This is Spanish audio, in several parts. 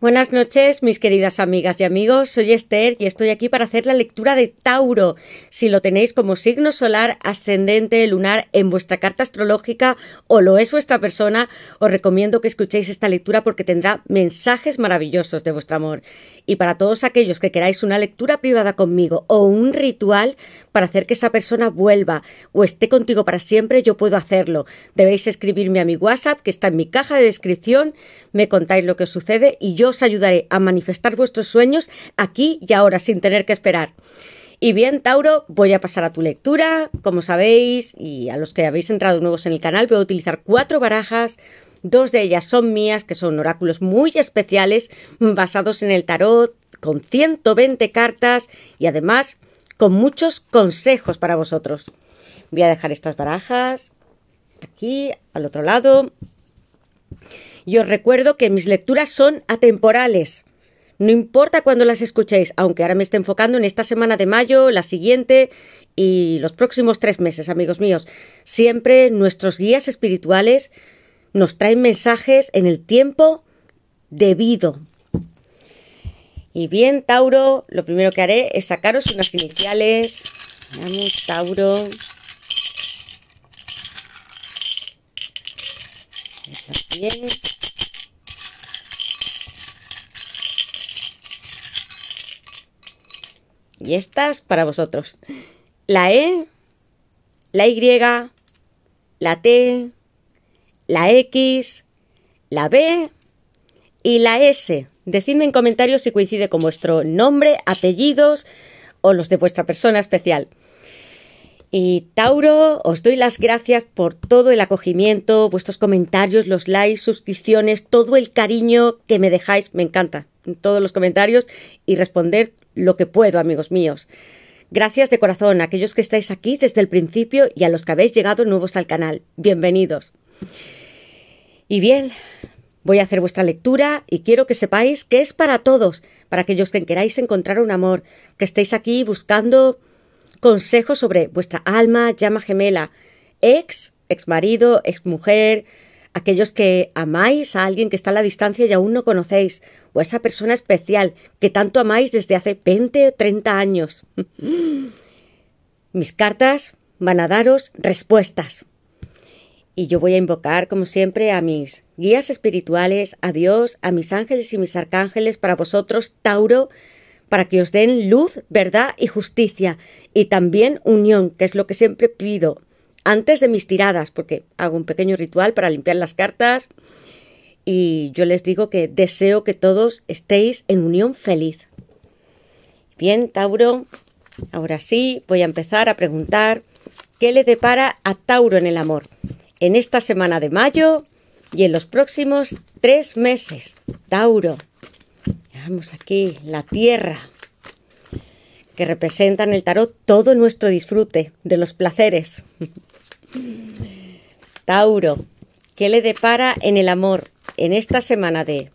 Buenas noches, mis queridas amigas y amigos. Soy Esther y estoy aquí para hacer la lectura de Tauro. Si lo tenéis como signo solar, ascendente, lunar en vuestra carta astrológica o lo es vuestra persona, os recomiendo que escuchéis esta lectura porque tendrá mensajes maravillosos de vuestro amor. Y para todos aquellos que queráis una lectura privada conmigo o un ritual para hacer que esa persona vuelva o esté contigo para siempre, yo puedo hacerlo. Debéis escribirme a mi WhatsApp que está en mi caja de descripción, me contáis lo que sucede y yo os ayudaré a manifestar vuestros sueños aquí y ahora sin tener que esperar. Y bien, Tauro, voy a pasar a tu lectura. Como sabéis, y a los que habéis entrado nuevos en el canal, voy a utilizar cuatro barajas. Dos de ellas son mías, que son oráculos muy especiales, basados en el tarot, con 120 cartas y además con muchos consejos para vosotros. Voy a dejar estas barajas aquí, al otro lado. Y os recuerdo que mis lecturas son atemporales. No importa cuándo las escuchéis, aunque ahora me esté enfocando en esta semana de mayo, la siguiente y los próximos tres meses, amigos míos. Siempre nuestros guías espirituales nos traen mensajes en el tiempo debido. Y bien, Tauro, lo primero que haré es sacaros unas iniciales. Vamos, Tauro. Y estas para vosotros. La E, la Y, la T, la X, la B y la S. Decidme en comentarios si coincide con vuestro nombre, apellidos o los de vuestra persona especial. Y Tauro, os doy las gracias por todo el acogimiento, vuestros comentarios, los likes, suscripciones, todo el cariño que me dejáis. Me encanta todos los comentarios y responder lo que puedo, amigos míos. Gracias de corazón a aquellos que estáis aquí desde el principio y a los que habéis llegado nuevos al canal. Bienvenidos. Y bien, voy a hacer vuestra lectura y quiero que sepáis que es para todos, para aquellos que queráis encontrar un amor, que estéis aquí buscando consejos sobre vuestra alma, llama gemela, ex, ex marido, ex mujer, aquellos que amáis a alguien que está a la distancia y aún no conocéis, o a esa persona especial que tanto amáis desde hace 20 o 30 años. Mis cartas van a daros respuestas. Y yo voy a invocar, como siempre, a mis guías espirituales, a Dios, a mis ángeles y mis arcángeles para vosotros, Tauro, para que os den luz, verdad y justicia, y también unión, que es lo que siempre pido antes de mis tiradas, porque hago un pequeño ritual para limpiar las cartas y yo les digo que deseo que todos estéis en unión feliz. Bien, Tauro, ahora sí voy a empezar a preguntar qué le depara a Tauro en el amor en esta semana de mayo y en los próximos tres meses. Tauro. Vamos aquí la tierra, que representa en el tarot todo nuestro disfrute de los placeres. Tauro, ¿qué le depara en el amor en esta semana de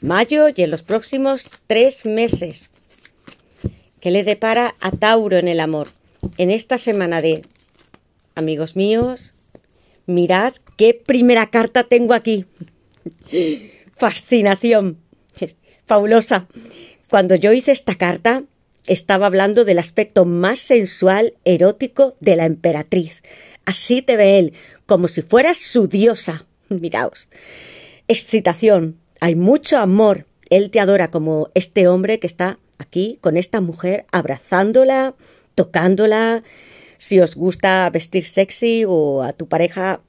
mayo y en los próximos tres meses? ¿Qué le depara a Tauro en el amor en esta semana de, amigos míos, mirad qué primera carta tengo aquí? Fascinación fabulosa. Cuando yo hice esta carta, estaba hablando del aspecto más sensual, erótico de la emperatriz. Así te ve él, como si fueras su diosa. Miraos. Excitación. Hay mucho amor. Él te adora como este hombre que está aquí con esta mujer, abrazándola, tocándola. Si os gusta vestir sexy o a tu pareja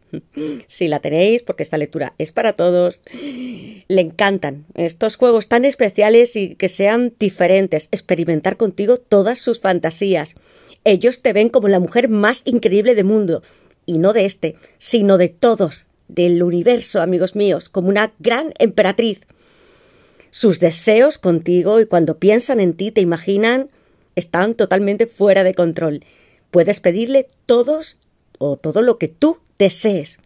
si la tenéis, porque esta lectura es para todos. Le encantan estos juegos tan especiales y que sean diferentes, experimentar contigo todas sus fantasías. Ellos te ven como la mujer más increíble del mundo, y no de este, sino de todos, del universo, amigos míos, como una gran emperatriz. Sus deseos contigo y cuando piensan en ti, te imaginan, están totalmente fuera de control. Puedes pedirle todos todo lo que tú desees.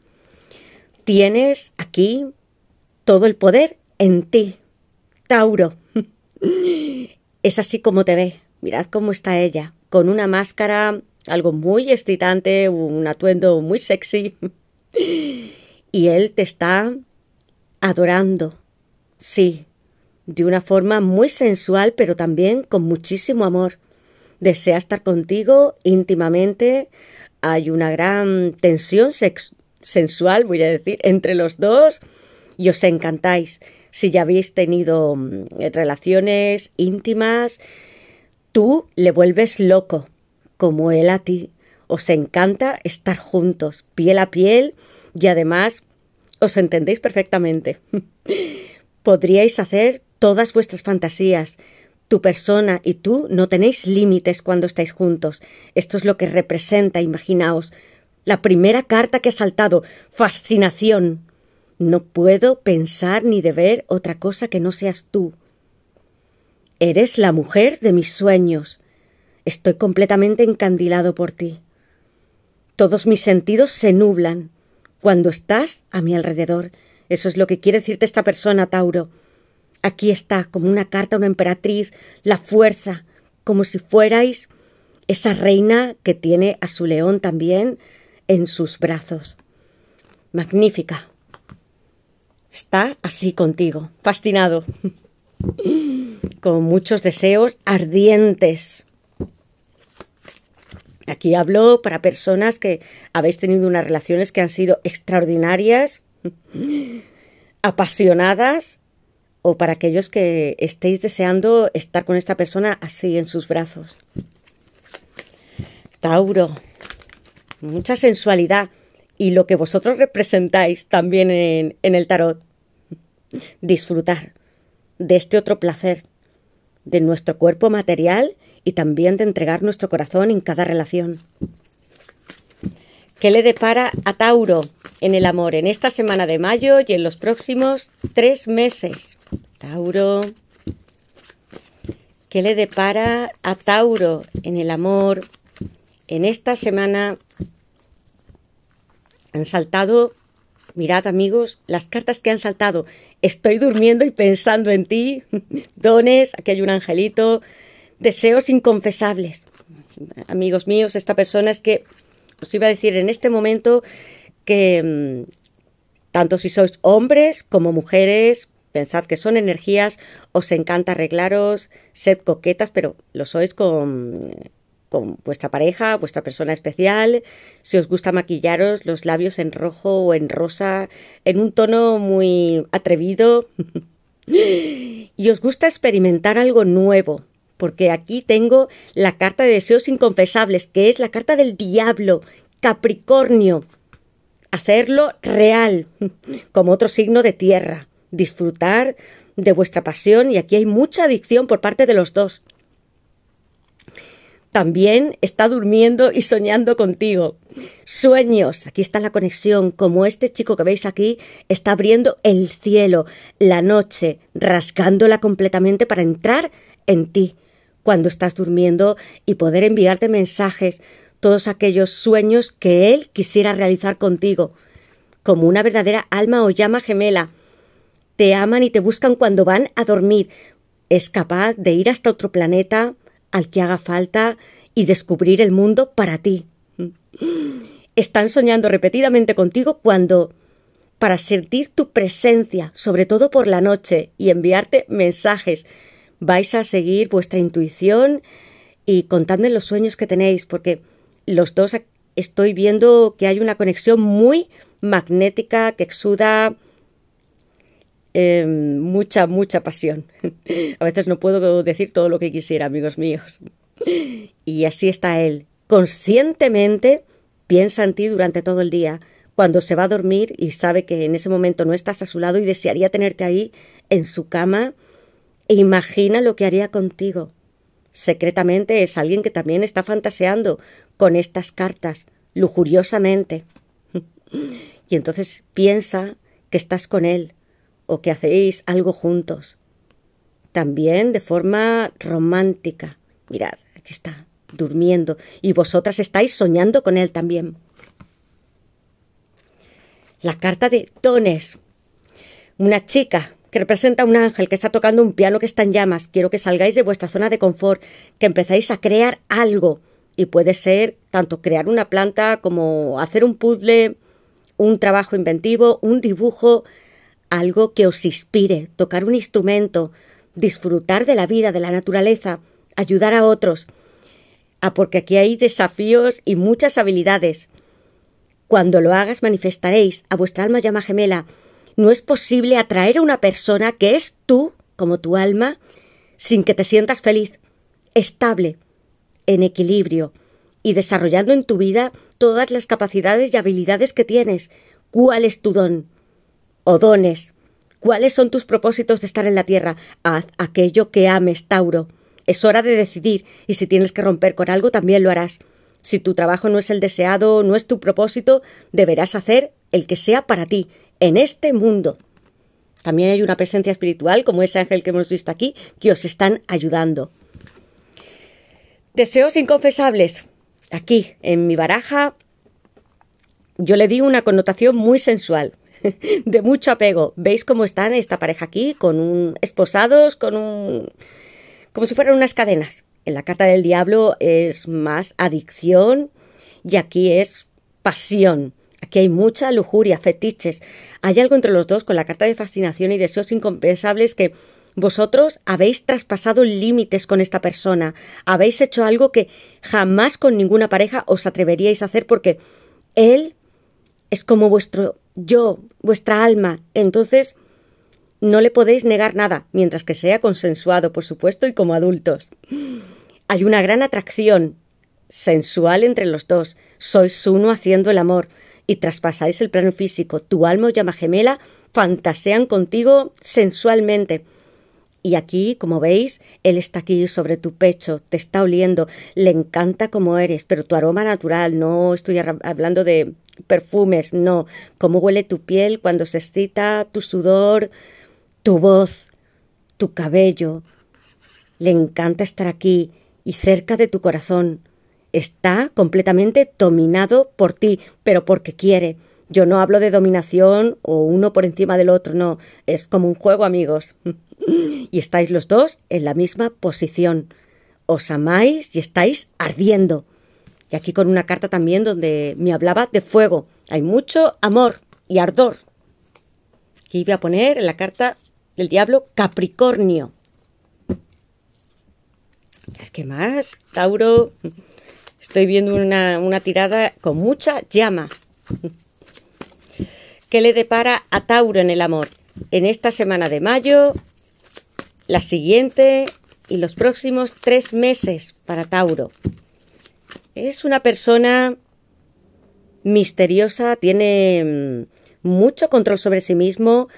Tienes aquí todo el poder en ti. Tauro. Es así como te ve. Mirad cómo está ella, con una máscara, algo muy excitante, un atuendo muy sexy. Y él te está adorando. Sí, de una forma muy sensual, pero también con muchísimo amor. Desea estar contigo íntimamente, hay una gran tensión sensual, voy a decir, entre los dos y os encantáis. Si ya habéis tenido mm, relaciones íntimas, tú le vuelves loco, como él a ti. Os encanta estar juntos, piel a piel, y además os entendéis perfectamente. Podríais hacer todas vuestras fantasías, tu persona y tú no tenéis límites cuando estáis juntos. Esto es lo que representa, imaginaos. La primera carta que ha saltado, fascinación. No puedo pensar ni deber otra cosa que no seas tú. Eres la mujer de mis sueños. Estoy completamente encandilado por ti. Todos mis sentidos se nublan cuando estás a mi alrededor. Eso es lo que quiere decirte esta persona, Tauro. Aquí está, como una carta a una emperatriz, la fuerza, como si fuerais esa reina que tiene a su león también en sus brazos. Magnífica. Está así contigo, fascinado, con muchos deseos ardientes. Aquí hablo para personas que habéis tenido unas relaciones que han sido extraordinarias, apasionadas para aquellos que estéis deseando estar con esta persona así en sus brazos. Tauro, mucha sensualidad y lo que vosotros representáis también en, en el tarot. Disfrutar de este otro placer, de nuestro cuerpo material y también de entregar nuestro corazón en cada relación. ¿Qué le depara a Tauro en el amor en esta semana de mayo y en los próximos tres meses? Tauro. ¿Qué le depara a Tauro en el amor? En esta semana han saltado, mirad amigos, las cartas que han saltado. Estoy durmiendo y pensando en ti. Dones, aquí hay un angelito. Deseos inconfesables. Amigos míos, esta persona es que os iba a decir en este momento que mm, tanto si sois hombres como mujeres, Pensad que son energías, os encanta arreglaros, sed coquetas, pero lo sois con, con vuestra pareja, vuestra persona especial, si os gusta maquillaros los labios en rojo o en rosa, en un tono muy atrevido. y os gusta experimentar algo nuevo, porque aquí tengo la carta de deseos inconfesables, que es la carta del diablo, Capricornio. Hacerlo real, como otro signo de tierra disfrutar de vuestra pasión y aquí hay mucha adicción por parte de los dos. También está durmiendo y soñando contigo. Sueños, aquí está la conexión, como este chico que veis aquí está abriendo el cielo, la noche, rascándola completamente para entrar en ti cuando estás durmiendo y poder enviarte mensajes, todos aquellos sueños que él quisiera realizar contigo, como una verdadera alma o llama gemela te aman y te buscan cuando van a dormir. Es capaz de ir hasta otro planeta al que haga falta y descubrir el mundo para ti. Están soñando repetidamente contigo cuando para sentir tu presencia, sobre todo por la noche, y enviarte mensajes. Vais a seguir vuestra intuición y contadme los sueños que tenéis, porque los dos estoy viendo que hay una conexión muy magnética que exuda Em, mucha, mucha pasión. A veces no puedo decir todo lo que quisiera, amigos míos. Y así está él. Conscientemente piensa en ti durante todo el día, cuando se va a dormir y sabe que en ese momento no estás a su lado y desearía tenerte ahí en su cama, e imagina lo que haría contigo. Secretamente es alguien que también está fantaseando con estas cartas, lujuriosamente. Y entonces piensa que estás con él, o que hacéis algo juntos. También de forma romántica. Mirad, aquí está, durmiendo, y vosotras estáis soñando con él también. La carta de Tones, Una chica que representa a un ángel que está tocando un piano que está en llamas. Quiero que salgáis de vuestra zona de confort, que empezáis a crear algo. Y puede ser tanto crear una planta como hacer un puzzle, un trabajo inventivo, un dibujo, algo que os inspire, tocar un instrumento, disfrutar de la vida, de la naturaleza, ayudar a otros. Ah, porque aquí hay desafíos y muchas habilidades. Cuando lo hagas manifestaréis a vuestra alma llama gemela. No es posible atraer a una persona que es tú, como tu alma, sin que te sientas feliz, estable, en equilibrio y desarrollando en tu vida todas las capacidades y habilidades que tienes. ¿Cuál es tu don? Odones, oh ¿Cuáles son tus propósitos de estar en la tierra? Haz aquello que ames, Tauro. Es hora de decidir, y si tienes que romper con algo, también lo harás. Si tu trabajo no es el deseado, no es tu propósito, deberás hacer el que sea para ti, en este mundo. También hay una presencia espiritual, como ese ángel que hemos visto aquí, que os están ayudando. Deseos inconfesables. Aquí, en mi baraja, yo le di una connotación muy sensual. de mucho apego. ¿Veis cómo están esta pareja aquí? Con un. esposados, con un. como si fueran unas cadenas. En la carta del diablo es más adicción y aquí es pasión. Aquí hay mucha lujuria, fetiches. Hay algo entre los dos con la carta de fascinación y deseos incompensables que vosotros habéis traspasado límites con esta persona, habéis hecho algo que jamás con ninguna pareja os atreveríais a hacer porque él es como vuestro yo, vuestra alma. Entonces, no le podéis negar nada, mientras que sea consensuado, por supuesto, y como adultos. Hay una gran atracción sensual entre los dos. Sois uno haciendo el amor y traspasáis el plano físico. Tu alma o llama gemela fantasean contigo sensualmente. Y aquí, como veis, él está aquí sobre tu pecho, te está oliendo, le encanta como eres, pero tu aroma natural, no estoy hablando de perfumes, no, cómo huele tu piel cuando se excita, tu sudor, tu voz, tu cabello. Le encanta estar aquí y cerca de tu corazón. Está completamente dominado por ti, pero porque quiere. Yo no hablo de dominación o uno por encima del otro, no. Es como un juego, amigos. y estáis los dos en la misma posición. Os amáis y estáis ardiendo. Y aquí con una carta también donde me hablaba de fuego. Hay mucho amor y ardor. Aquí voy a poner en la carta del diablo Capricornio. Es que más, Tauro. Estoy viendo una, una tirada con mucha llama. ¿Qué le depara a Tauro en el amor? En esta semana de mayo la siguiente y los próximos tres meses para Tauro. Es una persona misteriosa, tiene mm, mucho control sobre sí mismo,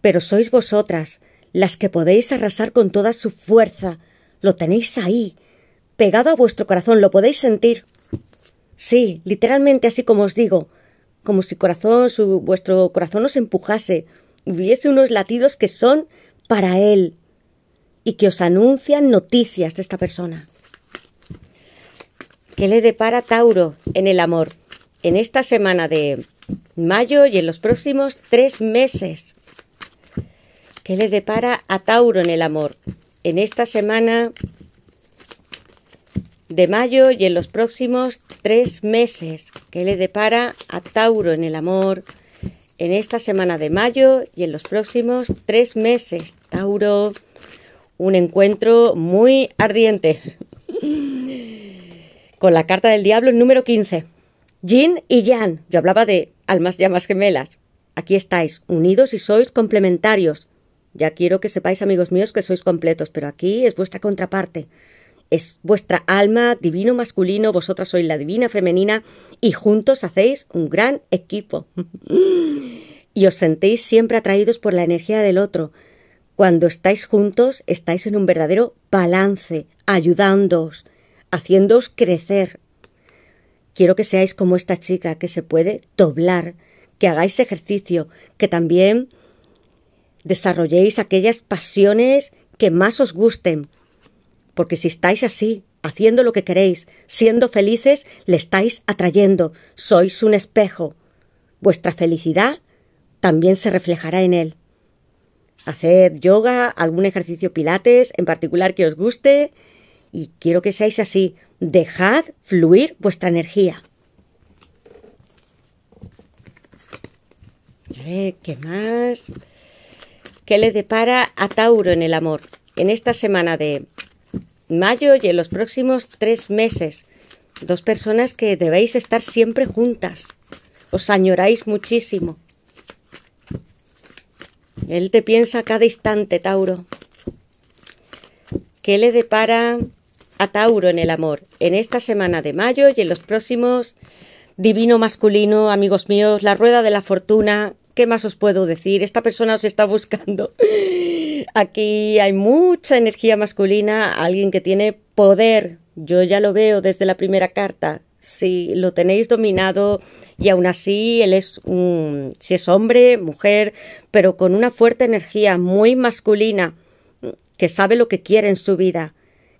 pero sois vosotras las que podéis arrasar con toda su fuerza. Lo tenéis ahí, pegado a vuestro corazón, lo podéis sentir. Sí, literalmente así como os digo, como si corazón, vuestro corazón os empujase, hubiese unos latidos que son para él, y que os anuncian noticias de esta persona. ¿Qué le depara Tauro en el amor? En esta semana de mayo y en los próximos tres meses. ¿Qué le depara a Tauro en el amor? En esta semana de mayo y en los próximos tres meses. ¿Qué le depara a Tauro en el amor? En esta semana de mayo y en los próximos tres meses. Tauro un encuentro muy ardiente. Con la carta del diablo número 15. Jin y Jan. Yo hablaba de almas llamas gemelas. Aquí estáis, unidos y sois complementarios. Ya quiero que sepáis, amigos míos, que sois completos, pero aquí es vuestra contraparte. Es vuestra alma divino masculino, vosotras sois la divina femenina y juntos hacéis un gran equipo. y os sentéis siempre atraídos por la energía del otro, cuando estáis juntos, estáis en un verdadero balance, ayudándoos, haciéndoos crecer. Quiero que seáis como esta chica que se puede doblar, que hagáis ejercicio, que también desarrolléis aquellas pasiones que más os gusten. Porque si estáis así, haciendo lo que queréis, siendo felices, le estáis atrayendo, sois un espejo. Vuestra felicidad también se reflejará en él hacer yoga, algún ejercicio pilates en particular que os guste. Y quiero que seáis así. Dejad fluir vuestra energía. A ver, ¿qué más? ¿Qué le depara a Tauro en el amor? En esta semana de mayo y en los próximos tres meses. Dos personas que debéis estar siempre juntas. Os añoráis muchísimo. Él te piensa cada instante, Tauro. ¿Qué le depara a Tauro en el amor en esta semana de mayo y en los próximos? Divino masculino, amigos míos, la rueda de la fortuna. ¿Qué más os puedo decir? Esta persona os está buscando. Aquí hay mucha energía masculina, alguien que tiene poder. Yo ya lo veo desde la primera carta si lo tenéis dominado y aún así él es un, si es hombre, mujer, pero con una fuerte energía muy masculina, que sabe lo que quiere en su vida,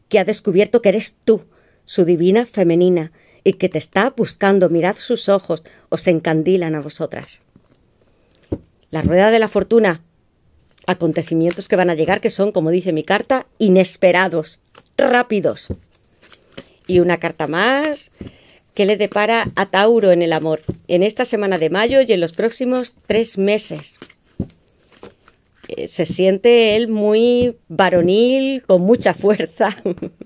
que ha descubierto que eres tú, su divina femenina, y que te está buscando, mirad sus ojos, os encandilan a vosotras. La rueda de la fortuna, acontecimientos que van a llegar que son, como dice mi carta, inesperados, rápidos. Y una carta más, que le depara a Tauro en el amor, en esta semana de mayo y en los próximos tres meses. Eh, se siente él muy varonil, con mucha fuerza.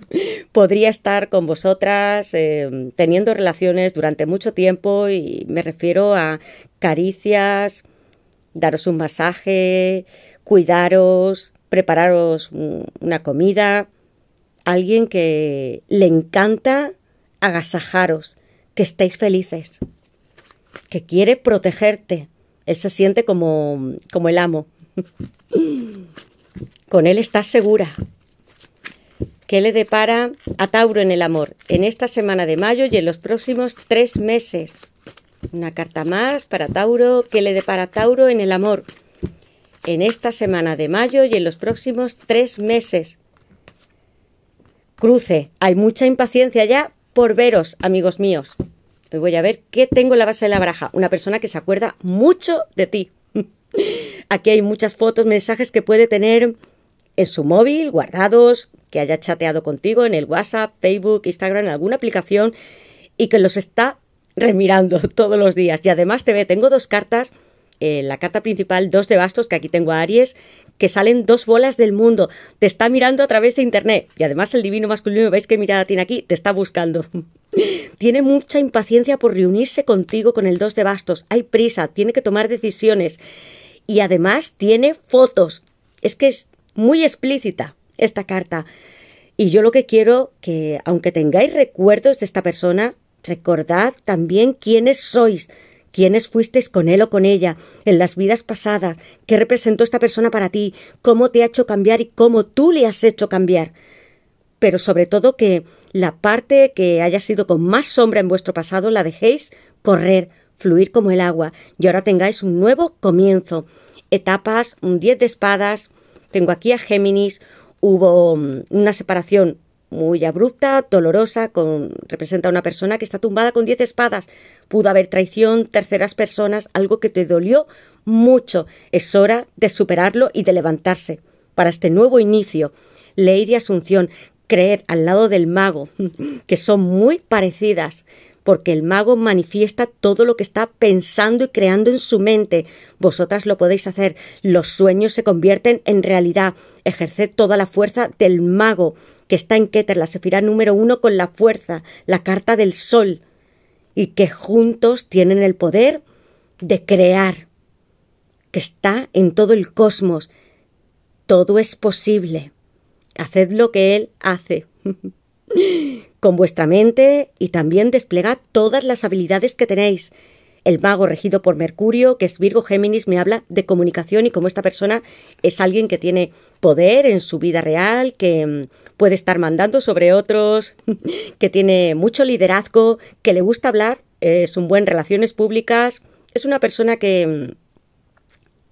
Podría estar con vosotras eh, teniendo relaciones durante mucho tiempo y me refiero a caricias, daros un masaje, cuidaros, prepararos una comida. Alguien que le encanta agasajaros que estéis felices, que quiere protegerte. Él se siente como, como el amo. Con él estás segura. ¿Qué le depara a Tauro en el amor? En esta semana de mayo y en los próximos tres meses. Una carta más para Tauro. ¿Qué le depara a Tauro en el amor? En esta semana de mayo y en los próximos tres meses. Cruce. Hay mucha impaciencia ya por veros, amigos míos. Hoy voy a ver qué tengo en la base de la baraja. Una persona que se acuerda mucho de ti. Aquí hay muchas fotos, mensajes que puede tener en su móvil, guardados, que haya chateado contigo en el WhatsApp, Facebook, Instagram, en alguna aplicación y que los está remirando todos los días. Y además te ve, tengo dos cartas, eh, la carta principal, dos de bastos, que aquí tengo a Aries, que salen dos bolas del mundo, te está mirando a través de internet y además el divino masculino, veis qué mirada tiene aquí, te está buscando. tiene mucha impaciencia por reunirse contigo con el dos de bastos, hay prisa, tiene que tomar decisiones y además tiene fotos. Es que es muy explícita esta carta. Y yo lo que quiero que, aunque tengáis recuerdos de esta persona, recordad también quiénes sois quiénes fuisteis con él o con ella en las vidas pasadas, qué representó esta persona para ti, cómo te ha hecho cambiar y cómo tú le has hecho cambiar. Pero sobre todo que la parte que haya sido con más sombra en vuestro pasado la dejéis correr, fluir como el agua, y ahora tengáis un nuevo comienzo. Etapas, un 10 de espadas, tengo aquí a Géminis, hubo mm, una separación muy abrupta, dolorosa, con, representa a una persona que está tumbada con diez espadas. Pudo haber traición, terceras personas, algo que te dolió mucho. Es hora de superarlo y de levantarse para este nuevo inicio. Ley de Asunción, creed al lado del mago, que son muy parecidas, porque el mago manifiesta todo lo que está pensando y creando en su mente. Vosotras lo podéis hacer. Los sueños se convierten en realidad. Ejerced toda la fuerza del mago que está en Keter, la Sefirá número uno con la fuerza, la carta del sol, y que juntos tienen el poder de crear, que está en todo el cosmos. Todo es posible. Haced lo que Él hace. con vuestra mente y también desplegad todas las habilidades que tenéis. El mago regido por Mercurio, que es Virgo Géminis, me habla de comunicación y como esta persona es alguien que tiene poder en su vida real, que mm, puede estar mandando sobre otros, que tiene mucho liderazgo, que le gusta hablar, es eh, un buen relaciones públicas, es una persona que mm,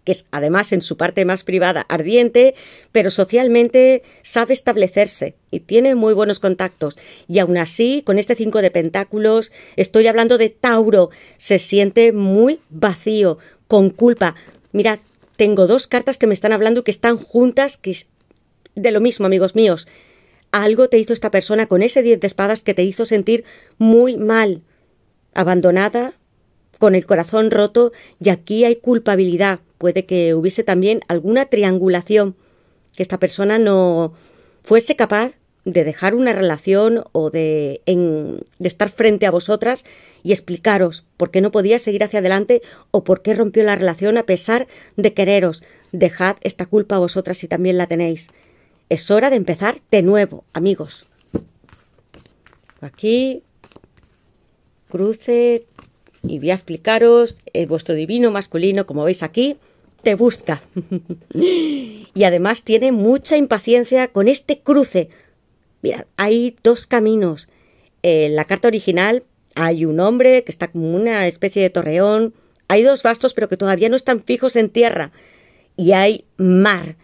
que es además en su parte más privada ardiente, pero socialmente sabe establecerse y tiene muy buenos contactos. Y aún así, con este 5 de pentáculos, estoy hablando de Tauro, se siente muy vacío, con culpa. Mirad, tengo dos cartas que me están hablando que están juntas, que de lo mismo, amigos míos. Algo te hizo esta persona con ese 10 de espadas que te hizo sentir muy mal, abandonada, con el corazón roto, y aquí hay culpabilidad. Puede que hubiese también alguna triangulación, que esta persona no fuese capaz de dejar una relación o de, estar frente a vosotras y explicaros por qué no podía seguir hacia adelante o por qué rompió la relación a pesar de quereros. Dejad esta culpa a vosotras si también la tenéis. Es hora de empezar de nuevo, amigos. Aquí, cruce y voy a explicaros eh, vuestro divino masculino, como veis aquí te busca. y además tiene mucha impaciencia con este cruce, Mira, hay dos caminos. En la carta original hay un hombre que está como una especie de torreón. Hay dos bastos, pero que todavía no están fijos en tierra. Y hay mar.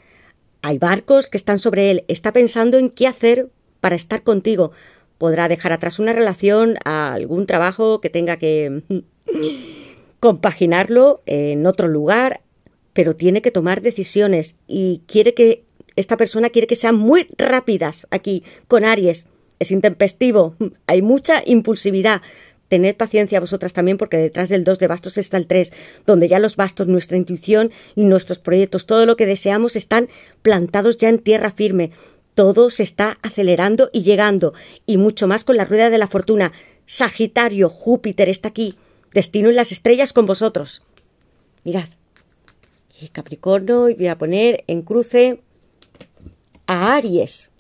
Hay barcos que están sobre él. Está pensando en qué hacer para estar contigo. Podrá dejar atrás una relación, algún trabajo que tenga que compaginarlo en otro lugar, pero tiene que tomar decisiones y quiere que esta persona quiere que sean muy rápidas aquí con Aries. Es intempestivo, hay mucha impulsividad. Tened paciencia vosotras también porque detrás del 2 de bastos está el 3, donde ya los bastos, nuestra intuición y nuestros proyectos, todo lo que deseamos están plantados ya en tierra firme. Todo se está acelerando y llegando, y mucho más con la rueda de la fortuna. Sagitario, Júpiter está aquí. Destino en las estrellas con vosotros. Mirad. Y Capricornio, y voy a poner en cruce a Aries.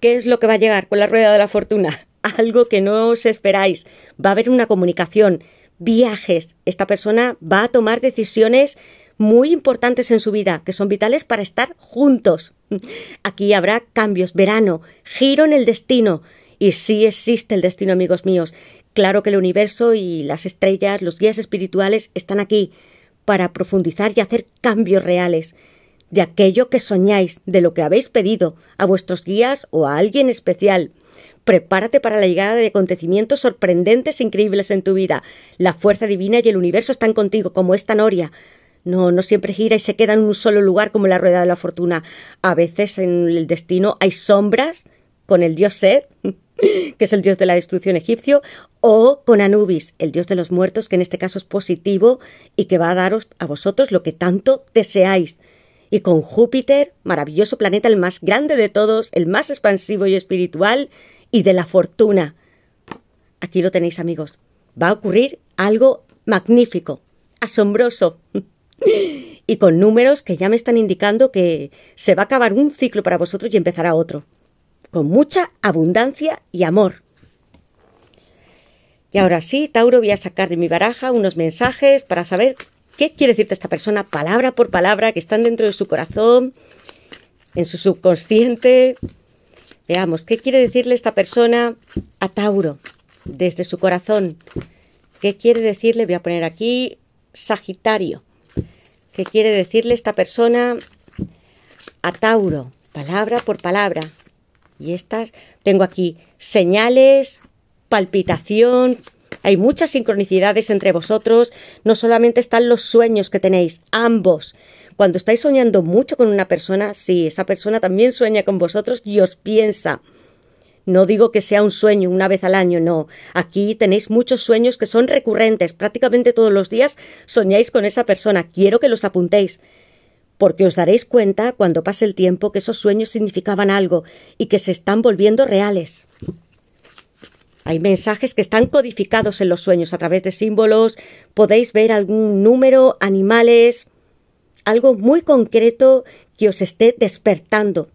¿Qué es lo que va a llegar con la rueda de la fortuna? Algo que no os esperáis. Va a haber una comunicación, viajes. Esta persona va a tomar decisiones muy importantes en su vida, que son vitales para estar juntos. Aquí habrá cambios, verano, giro en el destino. Y sí existe el destino, amigos míos. Claro que el universo y las estrellas, los guías espirituales están aquí para profundizar y hacer cambios reales de aquello que soñáis, de lo que habéis pedido a vuestros guías o a alguien especial. Prepárate para la llegada de acontecimientos sorprendentes e increíbles en tu vida. La fuerza divina y el universo están contigo, como esta noria. No, no siempre gira y se queda en un solo lugar como la rueda de la fortuna. A veces en el destino hay sombras con el dios ser. que es el dios de la destrucción egipcio, o con Anubis, el dios de los muertos, que en este caso es positivo y que va a daros a vosotros lo que tanto deseáis. Y con Júpiter, maravilloso planeta, el más grande de todos, el más expansivo y espiritual, y de la fortuna. Aquí lo tenéis, amigos. Va a ocurrir algo magnífico, asombroso. y con números que ya me están indicando que se va a acabar un ciclo para vosotros y empezará otro con mucha abundancia y amor. Y ahora sí, Tauro, voy a sacar de mi baraja unos mensajes para saber qué quiere decirte esta persona palabra por palabra, que están dentro de su corazón, en su subconsciente. Veamos, ¿qué quiere decirle esta persona a Tauro desde su corazón? ¿Qué quiere decirle? Voy a poner aquí Sagitario. ¿Qué quiere decirle esta persona a Tauro? Palabra por palabra. Y estas, tengo aquí señales, palpitación, hay muchas sincronicidades entre vosotros, no solamente están los sueños que tenéis, ambos. Cuando estáis soñando mucho con una persona, sí, esa persona también sueña con vosotros y os piensa. No digo que sea un sueño una vez al año, no. Aquí tenéis muchos sueños que son recurrentes. Prácticamente todos los días soñáis con esa persona. Quiero que los apuntéis porque os daréis cuenta cuando pase el tiempo que esos sueños significaban algo y que se están volviendo reales. Hay mensajes que están codificados en los sueños a través de símbolos, podéis ver algún número, animales, algo muy concreto que os esté despertando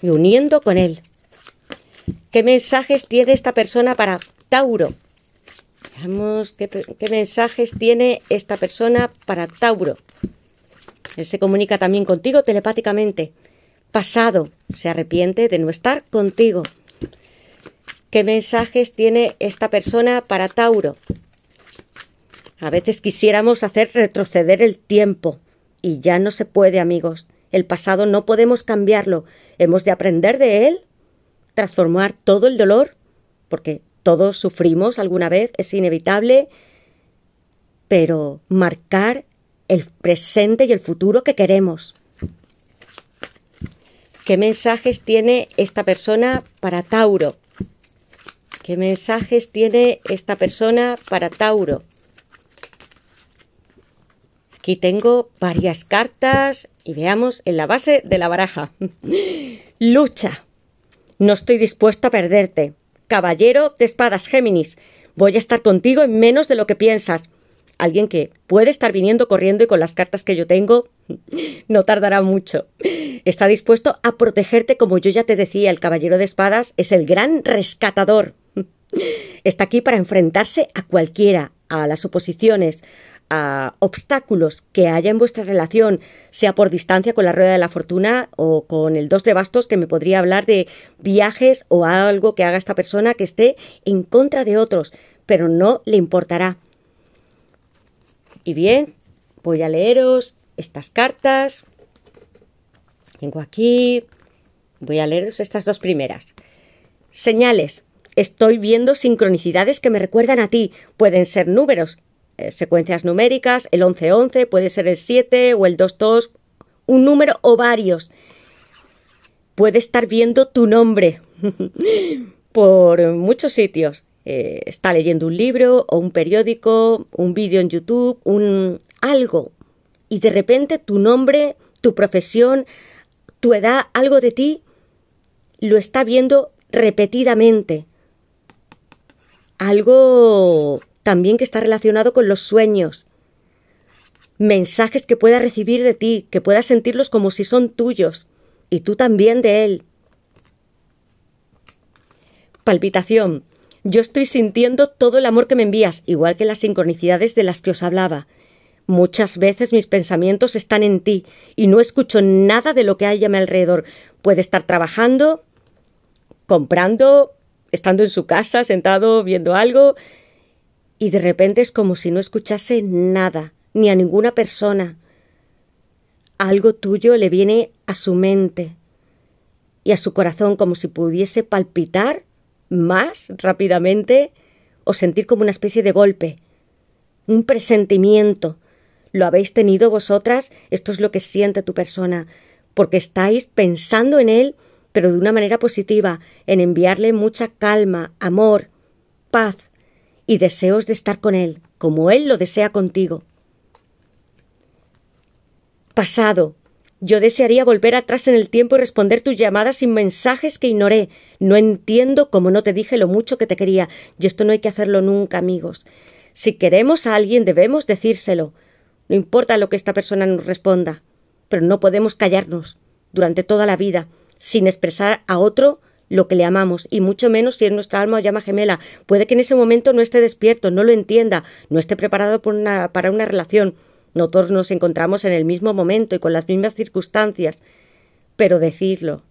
y uniendo con él. ¿Qué mensajes tiene esta persona para Tauro? Veamos qué, qué mensajes tiene esta persona para Tauro. Él se comunica también contigo telepáticamente. Pasado, se arrepiente de no estar contigo. ¿Qué mensajes tiene esta persona para Tauro? A veces quisiéramos hacer retroceder el tiempo y ya no se puede, amigos. El pasado no podemos cambiarlo. Hemos de aprender de él, transformar todo el dolor, porque todos sufrimos alguna vez, es inevitable, pero marcar el presente y el futuro que queremos. ¿Qué mensajes tiene esta persona para Tauro? ¿Qué mensajes tiene esta persona para Tauro? Aquí tengo varias cartas y veamos en la base de la baraja. Lucha. No estoy dispuesto a perderte caballero de espadas, Géminis, voy a estar contigo en menos de lo que piensas. Alguien que puede estar viniendo corriendo y con las cartas que yo tengo, no tardará mucho. Está dispuesto a protegerte, como yo ya te decía, el caballero de espadas es el gran rescatador. Está aquí para enfrentarse a cualquiera, a las oposiciones, a obstáculos que haya en vuestra relación, sea por distancia con la rueda de la fortuna o con el 2 de bastos que me podría hablar de viajes o algo que haga esta persona que esté en contra de otros, pero no le importará. Y bien, voy a leeros estas cartas. Tengo aquí. Voy a leeros estas dos primeras. Señales. Estoy viendo sincronicidades que me recuerdan a ti. Pueden ser números, eh, secuencias numéricas, el 1111, puede ser el 7 o el 22, un número o varios. Puede estar viendo tu nombre por muchos sitios. Eh, está leyendo un libro o un periódico, un vídeo en YouTube, un algo. Y de repente tu nombre, tu profesión, tu edad, algo de ti, lo está viendo repetidamente. Algo también que está relacionado con los sueños. Mensajes que pueda recibir de ti, que pueda sentirlos como si son tuyos, y tú también de él. Palpitación. Yo estoy sintiendo todo el amor que me envías, igual que las sincronicidades de las que os hablaba. Muchas veces mis pensamientos están en ti y no escucho nada de lo que hay a mi alrededor. Puede estar trabajando, comprando, estando en su casa, sentado, viendo algo, y de repente es como si no escuchase nada, ni a ninguna persona. Algo tuyo le viene a su mente y a su corazón como si pudiese palpitar más rápidamente o sentir como una especie de golpe, un presentimiento. Lo habéis tenido vosotras, esto es lo que siente tu persona, porque estáis pensando en él, pero de una manera positiva, en enviarle mucha calma, amor, paz, y deseos de estar con Él, como Él lo desea contigo. Pasado. Yo desearía volver atrás en el tiempo y responder tus llamadas sin mensajes que ignoré. No entiendo cómo no te dije lo mucho que te quería, y esto no hay que hacerlo nunca, amigos. Si queremos a alguien debemos decírselo. No importa lo que esta persona nos responda, pero no podemos callarnos durante toda la vida sin expresar a otro lo que le amamos, y mucho menos si es nuestra alma o llama gemela. Puede que en ese momento no esté despierto, no lo entienda, no esté preparado una, para una relación. nosotros nos encontramos en el mismo momento y con las mismas circunstancias. Pero decirlo,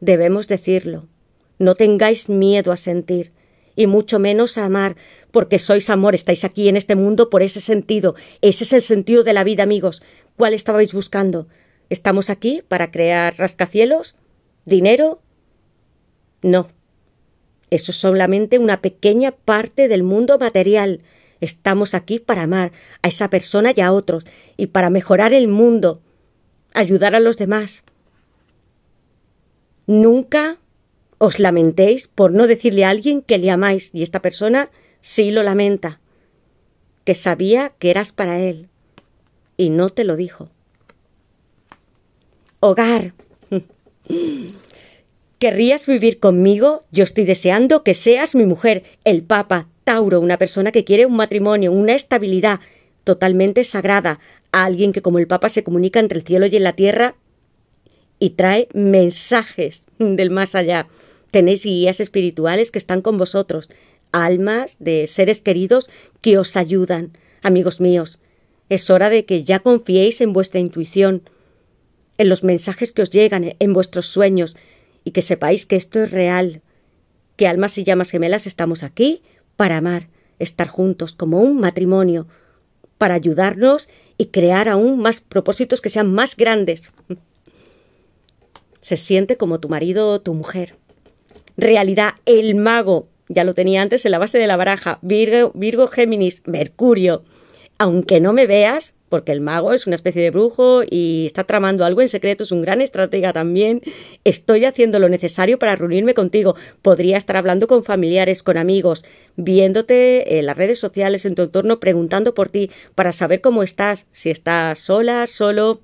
debemos decirlo. No tengáis miedo a sentir, y mucho menos a amar, porque sois amor, estáis aquí en este mundo por ese sentido. Ese es el sentido de la vida, amigos. ¿Cuál estabais buscando? ¿Estamos aquí para crear rascacielos? ¿Dinero? No. Eso es solamente una pequeña parte del mundo material. Estamos aquí para amar a esa persona y a otros, y para mejorar el mundo, ayudar a los demás. Nunca os lamentéis por no decirle a alguien que le amáis, y esta persona sí lo lamenta, que sabía que eras para él, y no te lo dijo. Hogar. ¿Querrías vivir conmigo? Yo estoy deseando que seas mi mujer. El Papa, Tauro, una persona que quiere un matrimonio, una estabilidad totalmente sagrada, a alguien que como el Papa se comunica entre el cielo y en la tierra y trae mensajes del más allá. Tenéis guías espirituales que están con vosotros, almas de seres queridos que os ayudan. Amigos míos, es hora de que ya confiéis en vuestra intuición, en los mensajes que os llegan, en vuestros sueños, y que sepáis que esto es real, que almas y llamas gemelas estamos aquí para amar, estar juntos como un matrimonio, para ayudarnos y crear aún más propósitos que sean más grandes. Se siente como tu marido o tu mujer. Realidad, el mago, ya lo tenía antes en la base de la baraja, Virgo, Virgo Géminis, Mercurio aunque no me veas, porque el mago es una especie de brujo y está tramando algo en secreto, es un gran estratega también, estoy haciendo lo necesario para reunirme contigo. Podría estar hablando con familiares, con amigos, viéndote en las redes sociales, en tu entorno, preguntando por ti, para saber cómo estás, si estás sola, solo,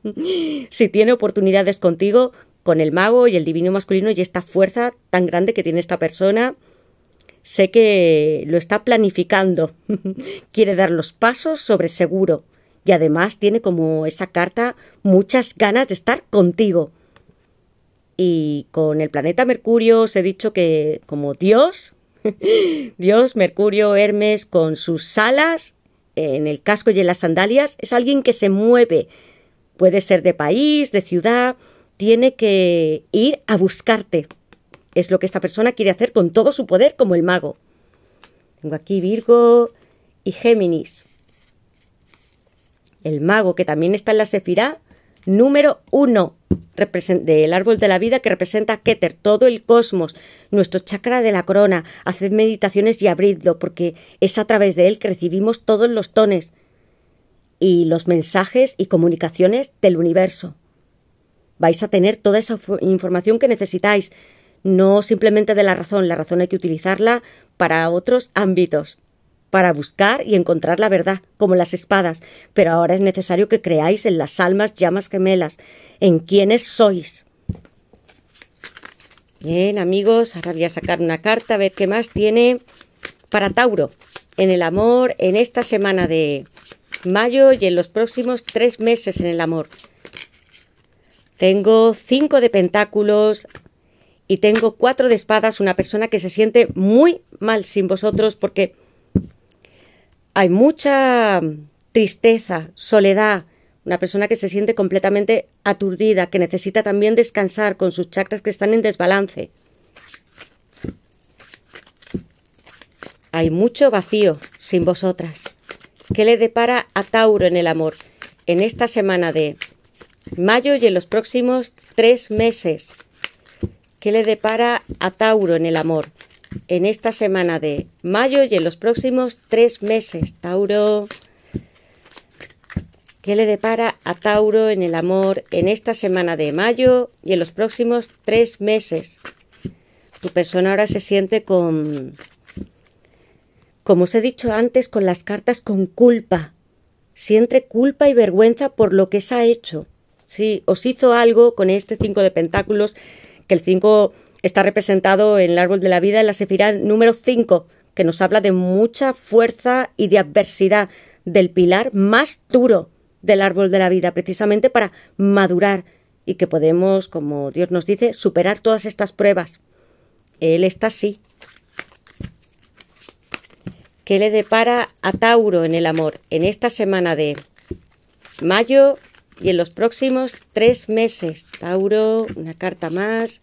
si tiene oportunidades contigo, con el mago y el divino masculino y esta fuerza tan grande que tiene esta persona. Sé que lo está planificando. Quiere dar los pasos sobre seguro. Y además tiene como esa carta muchas ganas de estar contigo. Y con el planeta Mercurio os he dicho que como Dios, Dios, Mercurio, Hermes, con sus alas en el casco y en las sandalias, es alguien que se mueve. Puede ser de país, de ciudad, tiene que ir a buscarte. Es lo que esta persona quiere hacer con todo su poder como el mago. Tengo aquí Virgo y Géminis. El mago, que también está en la Sefirá, número uno del árbol de la vida que representa a Keter, todo el cosmos, nuestro chakra de la corona. Haced meditaciones y abridlo, porque es a través de él que recibimos todos los tones y los mensajes y comunicaciones del universo. Vais a tener toda esa información que necesitáis no simplemente de la razón, la razón hay que utilizarla para otros ámbitos, para buscar y encontrar la verdad, como las espadas, pero ahora es necesario que creáis en las almas llamas gemelas, en quienes sois. Bien, amigos, ahora voy a sacar una carta a ver qué más tiene para Tauro en el amor en esta semana de mayo y en los próximos tres meses en el amor. Tengo cinco de pentáculos, y tengo cuatro de espadas, una persona que se siente muy mal sin vosotros porque hay mucha tristeza, soledad, una persona que se siente completamente aturdida, que necesita también descansar con sus chakras que están en desbalance. Hay mucho vacío sin vosotras. ¿Qué le depara a Tauro en el amor en esta semana de mayo y en los próximos tres meses? ¿Qué le depara a Tauro en el amor en esta semana de mayo y en los próximos tres meses, Tauro? ¿Qué le depara a Tauro en el amor en esta semana de mayo y en los próximos tres meses? Tu persona ahora se siente con, como os he dicho antes, con las cartas con culpa. Siente culpa y vergüenza por lo que se ha hecho. Si os hizo algo con este cinco de pentáculos que el 5 está representado en el árbol de la vida en la sefirá número 5, que nos habla de mucha fuerza y de adversidad, del pilar más duro del árbol de la vida, precisamente para madurar y que podemos, como Dios nos dice, superar todas estas pruebas. Él está así. ¿Qué le depara a Tauro en el amor en esta semana de mayo y en los próximos tres meses, Tauro, una carta más,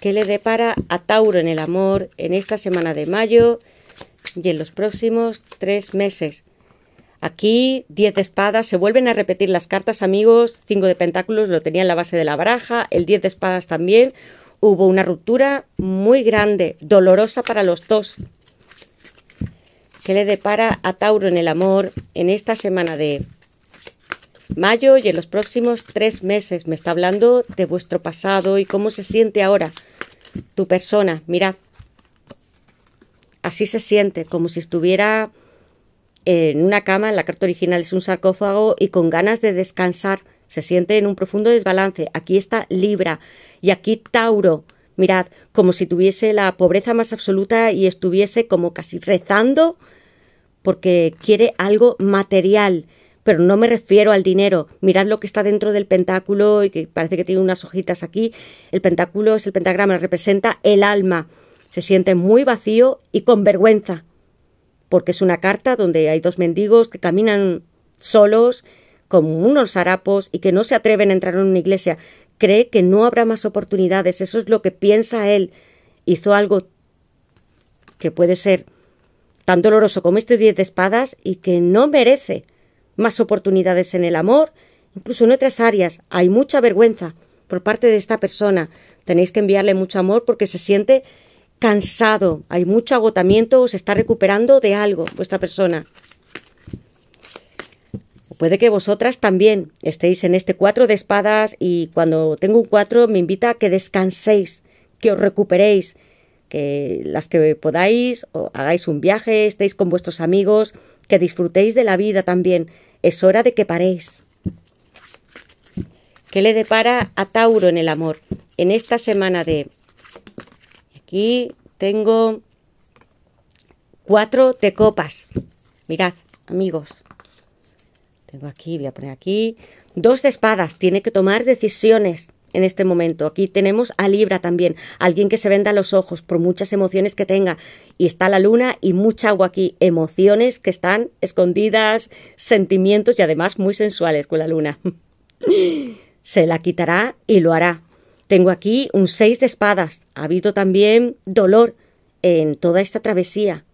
que le depara a Tauro en el amor en esta semana de mayo y en los próximos tres meses? Aquí, Diez de espadas, se vuelven a repetir las cartas, amigos. Cinco de pentáculos lo tenía en la base de la baraja, el 10 de espadas también. Hubo una ruptura muy grande, dolorosa para los dos. ¿Qué le depara a Tauro en el amor en esta semana de mayo y en los próximos tres meses. Me está hablando de vuestro pasado y cómo se siente ahora tu persona. Mirad, así se siente, como si estuviera en una cama, la carta original es un sarcófago y con ganas de descansar. Se siente en un profundo desbalance. Aquí está Libra y aquí Tauro. Mirad, como si tuviese la pobreza más absoluta y estuviese como casi rezando porque quiere algo material pero no me refiero al dinero. Mirad lo que está dentro del pentáculo y que parece que tiene unas hojitas aquí. El pentáculo es el pentagrama, representa el alma. Se siente muy vacío y con vergüenza, porque es una carta donde hay dos mendigos que caminan solos, con unos harapos y que no se atreven a entrar en una iglesia. Cree que no habrá más oportunidades, eso es lo que piensa él. Hizo algo que puede ser tan doloroso como este diez de espadas y que no merece más oportunidades en el amor, incluso en otras áreas. Hay mucha vergüenza por parte de esta persona. Tenéis que enviarle mucho amor porque se siente cansado, hay mucho agotamiento o se está recuperando de algo vuestra persona. Puede que vosotras también estéis en este cuatro de espadas y cuando tengo un cuatro me invita a que descanséis, que os recuperéis, que las que podáis o hagáis un viaje, estéis con vuestros amigos, que disfrutéis de la vida también, es hora de que paréis. ¿Qué le depara a Tauro en el amor? En esta semana de... Aquí tengo cuatro de copas. Mirad, amigos. Tengo aquí, voy a poner aquí. Dos de espadas. Tiene que tomar decisiones en este momento. Aquí tenemos a Libra también, alguien que se venda los ojos por muchas emociones que tenga. Y está la luna y mucha agua aquí, emociones que están escondidas, sentimientos y además muy sensuales con la luna. se la quitará y lo hará. Tengo aquí un 6 de espadas. Ha habido también dolor en toda esta travesía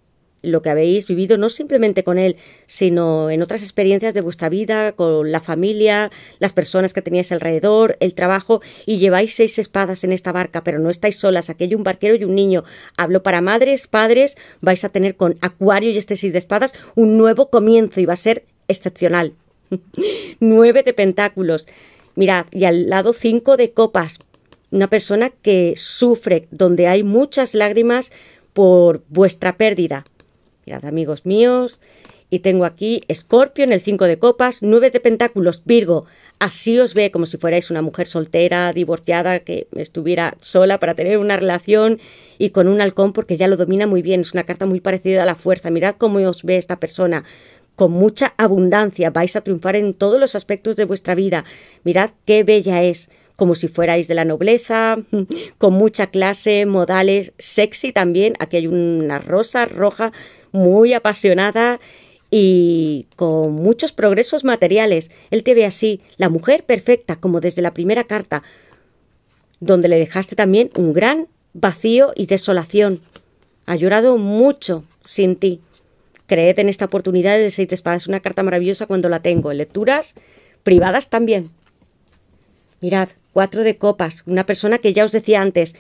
lo que habéis vivido no simplemente con él, sino en otras experiencias de vuestra vida, con la familia, las personas que teníais alrededor, el trabajo, y lleváis seis espadas en esta barca, pero no estáis solas, aquello hay un barquero y un niño. Hablo para madres, padres, vais a tener con Acuario y este seis de espadas un nuevo comienzo y va a ser excepcional. Nueve de pentáculos. Mirad, y al lado cinco de copas. Una persona que sufre, donde hay muchas lágrimas por vuestra pérdida. Mirad, amigos míos, y tengo aquí Escorpio en el 5 de copas, 9 de pentáculos, Virgo. Así os ve como si fuerais una mujer soltera, divorciada, que estuviera sola para tener una relación y con un halcón porque ya lo domina muy bien. Es una carta muy parecida a la fuerza. Mirad cómo os ve esta persona. Con mucha abundancia vais a triunfar en todos los aspectos de vuestra vida. Mirad qué bella es como si fuerais de la nobleza, con mucha clase, modales, sexy también. Aquí hay una rosa roja muy apasionada y con muchos progresos materiales. Él te ve así, la mujer perfecta, como desde la primera carta, donde le dejaste también un gran vacío y desolación. Ha llorado mucho sin ti. Creed en esta oportunidad de Seis de Espadas, una carta maravillosa cuando la tengo, en lecturas privadas también. Mirad, cuatro de copas, una persona que ya os decía antes,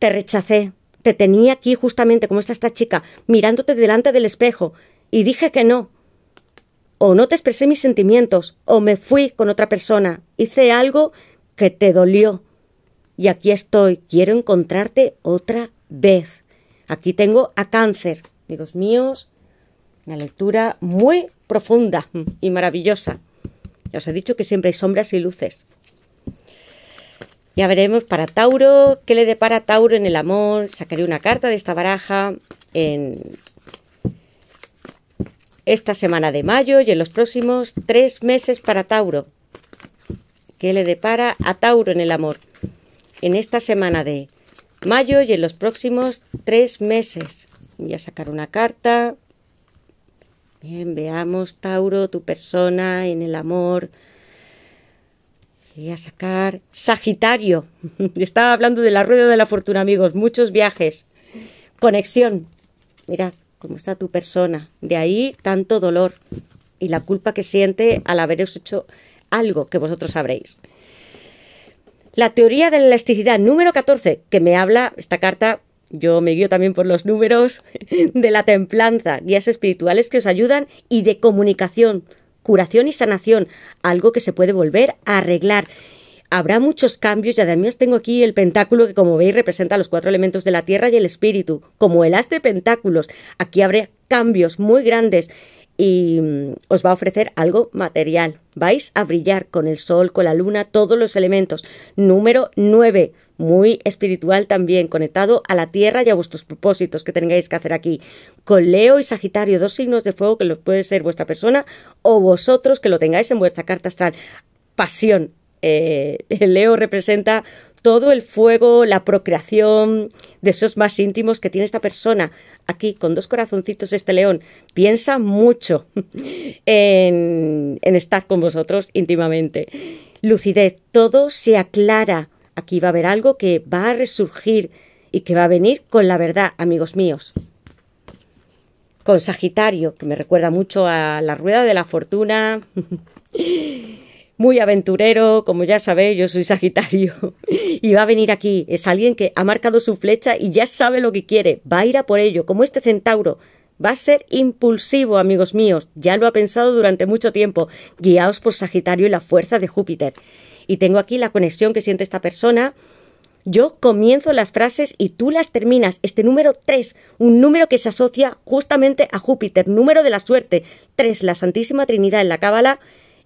te rechacé, te tenía aquí justamente como está esta chica, mirándote delante del espejo, y dije que no. O no te expresé mis sentimientos, o me fui con otra persona, hice algo que te dolió. Y aquí estoy, quiero encontrarte otra vez. Aquí tengo a cáncer, amigos míos, una lectura muy profunda y maravillosa. Ya os he dicho que siempre hay sombras y luces. Ya veremos para Tauro, ¿qué le depara Tauro en el amor? Sacaré una carta de esta baraja en esta semana de mayo y en los próximos tres meses para Tauro. ¿Qué le depara a Tauro en el amor? En esta semana de mayo y en los próximos tres meses. Voy a sacar una carta. Bien, veamos, Tauro, tu persona en el amor a sacar. Sagitario. Estaba hablando de la rueda de la fortuna, amigos. Muchos viajes. Conexión. Mirad cómo está tu persona. De ahí tanto dolor y la culpa que siente al haberos hecho algo que vosotros sabréis. La teoría de la elasticidad número 14, que me habla esta carta, yo me guío también por los números, de la templanza, guías espirituales que os ayudan y de comunicación, curación y sanación, algo que se puede volver a arreglar. Habrá muchos cambios y además tengo aquí el pentáculo que como veis representa los cuatro elementos de la tierra y el espíritu, como el haz de pentáculos. Aquí habrá cambios muy grandes y mm, os va a ofrecer algo material. Vais a brillar con el sol, con la luna, todos los elementos. Número 9, muy espiritual también, conectado a la tierra y a vuestros propósitos que tengáis que hacer aquí. Con Leo y Sagitario, dos signos de fuego que los puede ser vuestra persona o vosotros que lo tengáis en vuestra carta astral. Pasión. Eh, Leo representa todo el fuego, la procreación, de esos más íntimos que tiene esta persona aquí con dos corazoncitos este león. Piensa mucho en estar con vosotros íntimamente. Lucidez, todo se aclara. Aquí va a haber algo que va a resurgir y que va a venir con la verdad, amigos míos. Con Sagitario, que me recuerda mucho a la rueda de la fortuna. muy aventurero, como ya sabéis, yo soy Sagitario, y va a venir aquí. Es alguien que ha marcado su flecha y ya sabe lo que quiere, va a ir a por ello, como este centauro. Va a ser impulsivo, amigos míos, ya lo ha pensado durante mucho tiempo. guiados por Sagitario y la fuerza de Júpiter. Y tengo aquí la conexión que siente esta persona yo comienzo las frases y tú las terminas. Este número 3, un número que se asocia justamente a Júpiter, número de la suerte. 3, la Santísima Trinidad en la Cábala,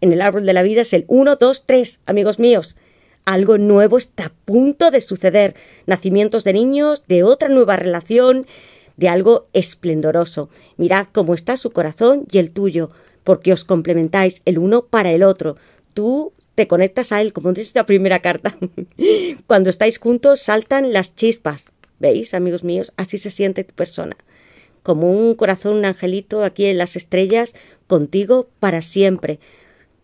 en el árbol de la vida es el 1, 2, 3, amigos míos. Algo nuevo está a punto de suceder. Nacimientos de niños, de otra nueva relación, de algo esplendoroso. Mirad cómo está su corazón y el tuyo, porque os complementáis el uno para el otro. Tú te conectas a él, como dice la primera carta. Cuando estáis juntos saltan las chispas. ¿Veis, amigos míos? Así se siente tu persona. Como un corazón, un angelito aquí en las estrellas, contigo para siempre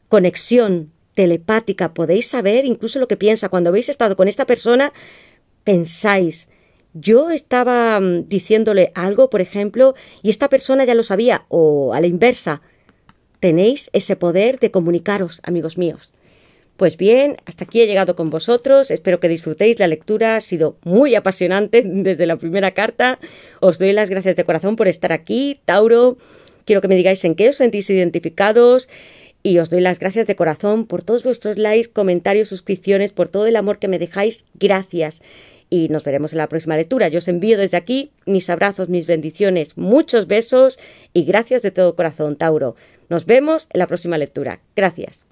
conexión telepática, podéis saber incluso lo que piensa. Cuando habéis estado con esta persona, pensáis, yo estaba mm, diciéndole algo, por ejemplo, y esta persona ya lo sabía, o a la inversa. Tenéis ese poder de comunicaros, amigos míos. Pues bien, hasta aquí he llegado con vosotros, espero que disfrutéis la lectura, ha sido muy apasionante desde la primera carta. Os doy las gracias de corazón por estar aquí, Tauro. Quiero que me digáis en qué os sentís identificados, y os doy las gracias de corazón por todos vuestros likes, comentarios, suscripciones, por todo el amor que me dejáis. Gracias. Y nos veremos en la próxima lectura. Yo os envío desde aquí mis abrazos, mis bendiciones, muchos besos y gracias de todo corazón, Tauro. Nos vemos en la próxima lectura. Gracias.